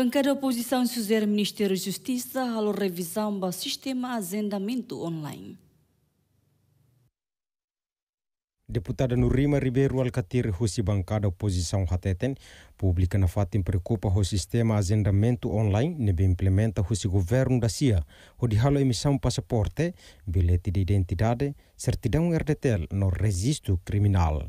Pancada oposição suzer Ministério da Justiça a revisão do sistema de agendamento online. Deputada Nurima Ribeiro Alcatir Rússia bancada oposição hateten, pública na fatin preocupa o sistema agendamento online nebe implementa o governo da CIA, o de halo emissão passaporte, bilhete de identidade, certidão RDTL no registro criminal.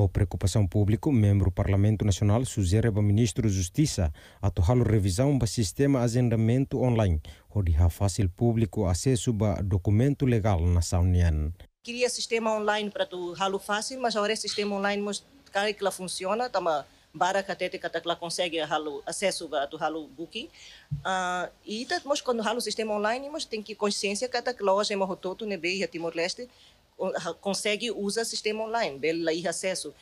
O preocupação pública, membro do Parlamento Nacional sugere ao Ministro da Justiça atuar revisão do sistema de agendamento online, onde há fácil público acesso a documento legal na União. Queria sistema online para tu ralo fácil, mas agora é sistema online mas que lá funciona, tama tá bara katete tá katakla consegue halo acesso a tu booking. Uh, e tá, mas quando halo sistema online, mas tem que consciência katakla tá hoje é morro todo, né, Timor-Leste, consegue usar sistema online, bela é, e acesso.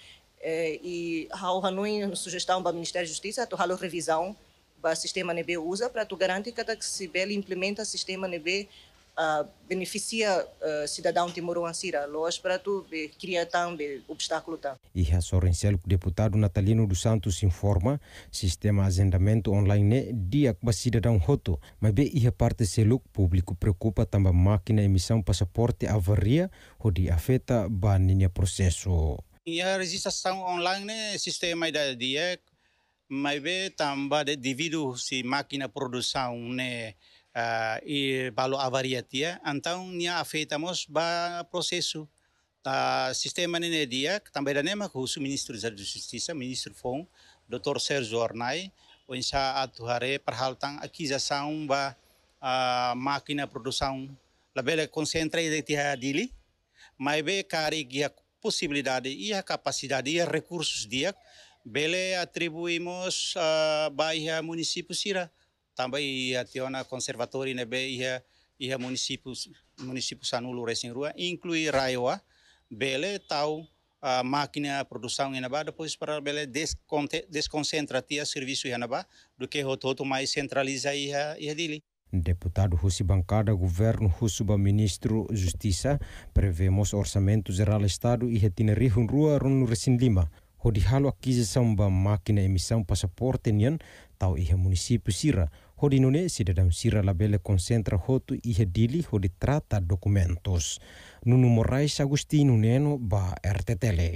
E há Hanui sugestão para o Ministério da Justiça, tu há revisão para o sistema NB usa para tu garantir que se bela implementa o sistema NB uh, beneficia uh, cidadão timoruanse lojas para tu cria também obstáculo tam. E deputado Natalino dos Santos informa sistema agendamento online né, dia que cidadão roto, mas bem parte seluk público preocupa também máquina emissão passaporte avaria ou de afeta baninha processo. E a registração online né, sistema da dia mas bem também devido se máquina produção né uh, eh, e balo avariatia. Então, nia afetamos ba processo da sistema nene dia, também da nema que o ministro da Justiça, ministro Fon, Dr. Sérgio Ornai, onça para a aquisição ba uh, eh, máquina produção labela concentra de tia dili, mas be a possibilidade e a capacidade e recursos dia, bele atribuímos uh, eh, baia município Sira também Tiona conservatório na né, e a município municípios anulo recém rua inclui Raioa Bele tal a máquina a produção em Anabá, depois para Bele desconcentra a serviço em Anabá, do que o todo mais centraliza e a, e a Deputado Rossi Bancada, Governo Russuba, Ministro Justiça, prevemos Orçamento Geral Estado e Rio Rua Rono Recém Lima. ho di halo akize samba makina emisam pasaporte nian tau iha munisipu sira ho di nune si dadam sira labele konsentra hotu iha dili ho di trata dokumentos nunu morais agustino neno ba rttele